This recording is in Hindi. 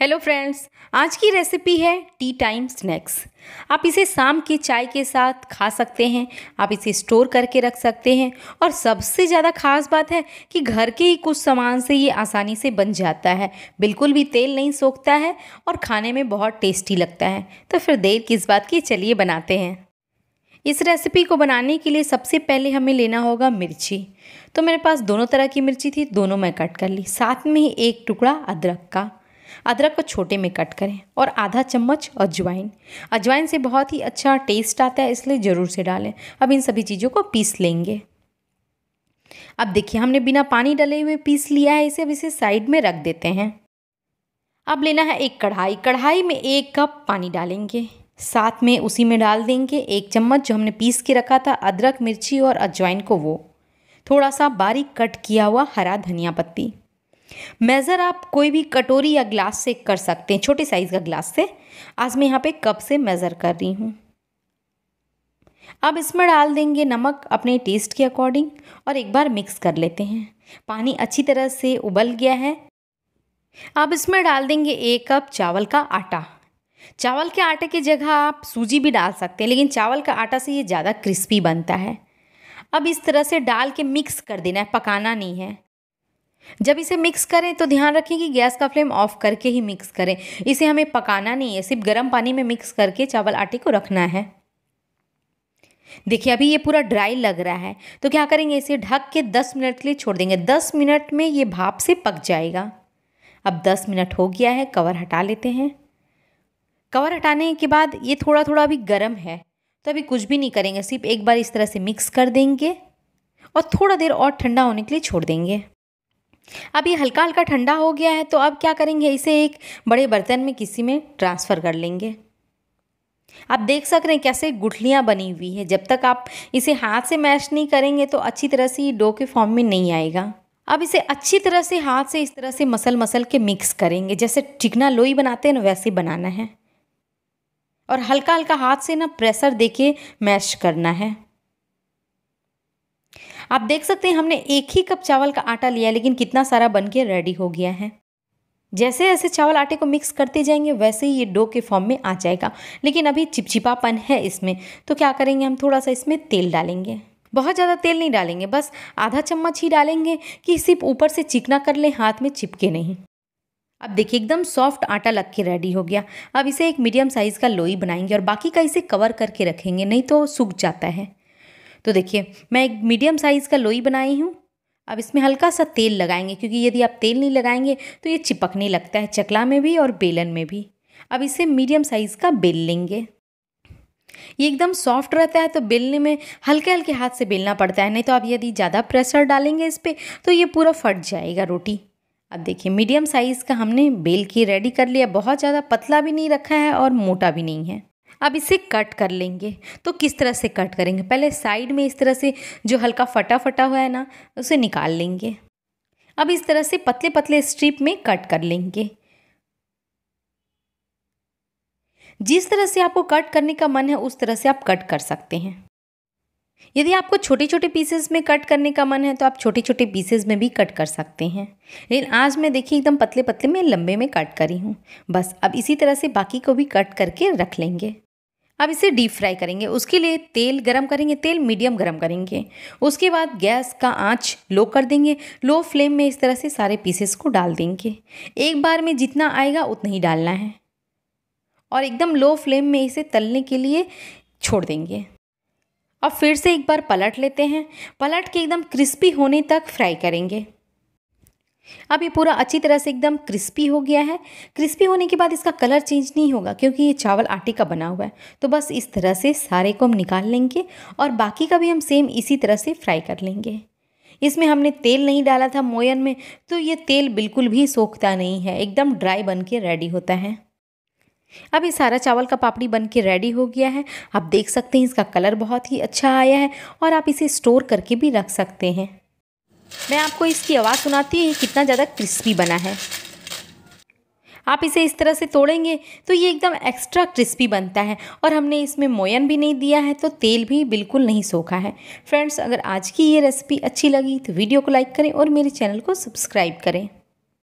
हेलो फ्रेंड्स आज की रेसिपी है टी टाइम स्नैक्स आप इसे शाम की चाय के साथ खा सकते हैं आप इसे स्टोर करके रख सकते हैं और सबसे ज़्यादा खास बात है कि घर के ही कुछ सामान से ये आसानी से बन जाता है बिल्कुल भी तेल नहीं सोखता है और खाने में बहुत टेस्टी लगता है तो फिर देर किस बात की चलिए बनाते हैं इस रेसिपी को बनाने के लिए सबसे पहले हमें लेना होगा मिर्ची तो मेरे पास दोनों तरह की मिर्ची थी दोनों मैं कट कर ली साथ में ही एक टुकड़ा अदरक का अदरक को छोटे में कट करें और आधा चम्मच अजवाइन अजवाइन से बहुत ही अच्छा टेस्ट आता है इसलिए ज़रूर से डालें अब इन सभी चीज़ों को पीस लेंगे अब देखिए हमने बिना पानी डले हुए पीस लिया है इसे अब इसे साइड में रख देते हैं अब लेना है एक कढ़ाई कढ़ाई में एक कप पानी डालेंगे साथ में उसी में डाल देंगे एक चम्मच जो हमने पीस के रखा था अदरक मिर्ची और अजवाइन को वो थोड़ा सा बारीक कट किया हुआ हरा धनिया पत्ती मेज़र आप कोई भी कटोरी या ग्लास से कर सकते हैं छोटे साइज़ का ग्लास से आज मैं यहाँ पे कप से मेज़र कर रही हूँ अब इसमें डाल देंगे नमक अपने टेस्ट के अकॉर्डिंग और एक बार मिक्स कर लेते हैं पानी अच्छी तरह से उबल गया है अब इसमें डाल देंगे एक कप चावल का आटा चावल के आटे की जगह आप सूजी भी डाल सकते हैं लेकिन चावल का आटा से ये ज़्यादा क्रिस्पी बनता है अब इस तरह से डाल के मिक्स कर देना है पकाना नहीं है जब इसे मिक्स करें तो ध्यान रखें कि गैस का फ्लेम ऑफ करके ही मिक्स करें इसे हमें पकाना नहीं है सिर्फ गर्म पानी में मिक्स करके चावल आटे को रखना है देखिए अभी ये पूरा ड्राई लग रहा है तो क्या करेंगे इसे ढक के 10 मिनट के लिए छोड़ देंगे 10 मिनट में ये भाप से पक जाएगा अब 10 मिनट हो गया है कवर हटा लेते हैं कवर हटाने के बाद ये थोड़ा थोड़ा अभी गर्म है तो अभी कुछ भी नहीं करेंगे सिर्फ एक बार इस तरह से मिक्स कर देंगे और थोड़ा देर और ठंडा होने के लिए छोड़ देंगे अब ये हल्का हल्का ठंडा हो गया है तो अब क्या करेंगे इसे एक बड़े बर्तन में किसी में ट्रांसफ़र कर लेंगे आप देख सक रहे हैं कैसे गुठलियाँ बनी हुई है जब तक आप इसे हाथ से मैश नहीं करेंगे तो अच्छी तरह से ये डो के फॉर्म में नहीं आएगा अब इसे अच्छी तरह से हाथ से इस तरह से मसल मसल के मिक्स करेंगे जैसे चिकना लोई बनाते हैं ना वैसे बनाना है और हल्का हल्का हाथ से ना प्रेशर देके मैश करना है आप देख सकते हैं हमने एक ही कप चावल का आटा लिया लेकिन कितना सारा बन के रेडी हो गया है जैसे जैसे चावल आटे को मिक्स करते जाएंगे वैसे ही ये डो के फॉर्म में आ जाएगा लेकिन अभी चिपचिपापन है इसमें तो क्या करेंगे हम थोड़ा सा इसमें तेल डालेंगे बहुत ज़्यादा तेल नहीं डालेंगे बस आधा चम्मच ही डालेंगे कि सिर्फ ऊपर से चिकना कर लें हाथ में चिपके नहीं अब देखिए एकदम सॉफ्ट आटा लग के रेडी हो गया अब इसे एक मीडियम साइज़ का लोई बनाएंगे और बाकी का इसे कवर करके रखेंगे नहीं तो सूख जाता है तो देखिए मैं एक मीडियम साइज़ का लोई बनाई हूँ अब इसमें हल्का सा तेल लगाएंगे क्योंकि यदि आप तेल नहीं लगाएंगे तो ये चिपकने लगता है चकला में भी और बेलन में भी अब इसे मीडियम साइज़ का बेल लेंगे ये एकदम सॉफ्ट रहता है तो बेलने में हल्के हल्के हाथ से बेलना पड़ता है नहीं तो आप यदि ज़्यादा प्रेशर डालेंगे इस पर तो ये पूरा फट जाएगा रोटी अब देखिए मीडियम साइज़ का हमने बेल के रेडी कर लिया बहुत ज़्यादा पतला भी नहीं रखा है और मोटा भी नहीं है अब इसे कट कर लेंगे तो किस तरह से कट करेंगे पहले साइड में इस तरह से जो हल्का फटा फटा हुआ है ना उसे निकाल लेंगे अब इस तरह से पतले पतले स्ट्रिप में कट कर लेंगे जिस तरह से आपको कट करने का मन है उस तरह से आप कट कर सकते हैं यदि आपको छोटे छोटे पीसेस में कट करने का मन है तो आप छोटे छोटे पीसेस में भी कट कर सकते हैं लेकिन आज मैं देखिए एकदम पतले पतले में लंबे में कट करी हूँ बस अब इसी तरह से बाकी को भी कट करके रख लेंगे अब इसे डीप फ्राई करेंगे उसके लिए तेल गरम करेंगे तेल मीडियम गरम करेंगे उसके बाद गैस का आंच लो कर देंगे लो फ्लेम में इस तरह से सारे पीसेस को डाल देंगे एक बार में जितना आएगा उतना ही डालना है और एकदम लो फ्लेम में इसे तलने के लिए छोड़ देंगे अब फिर से एक बार पलट लेते हैं पलट के एकदम क्रिस्पी होने तक फ्राई करेंगे अब ये पूरा अच्छी तरह से एकदम क्रिस्पी हो गया है क्रिस्पी होने के बाद इसका कलर चेंज नहीं होगा क्योंकि ये चावल आटे का बना हुआ है तो बस इस तरह से सारे को हम निकाल लेंगे और बाकी का भी हम सेम इसी तरह से फ्राई कर लेंगे इसमें हमने तेल नहीं डाला था मोयन में तो ये तेल बिल्कुल भी सोखता नहीं है एकदम ड्राई बन के रेडी होता है अब ये सारा चावल का पापड़ी बन के रेडी हो गया है आप देख सकते हैं इसका कलर बहुत ही अच्छा आया है और आप इसे स्टोर करके भी रख सकते हैं मैं आपको इसकी आवाज़ सुनाती हूँ कितना ज़्यादा क्रिस्पी बना है आप इसे इस तरह से तोड़ेंगे तो ये एकदम एक्स्ट्रा क्रिस्पी बनता है और हमने इसमें मोयन भी नहीं दिया है तो तेल भी बिल्कुल नहीं सोखा है फ्रेंड्स अगर आज की ये रेसिपी अच्छी लगी तो वीडियो को लाइक करें और मेरे चैनल को सब्सक्राइब करें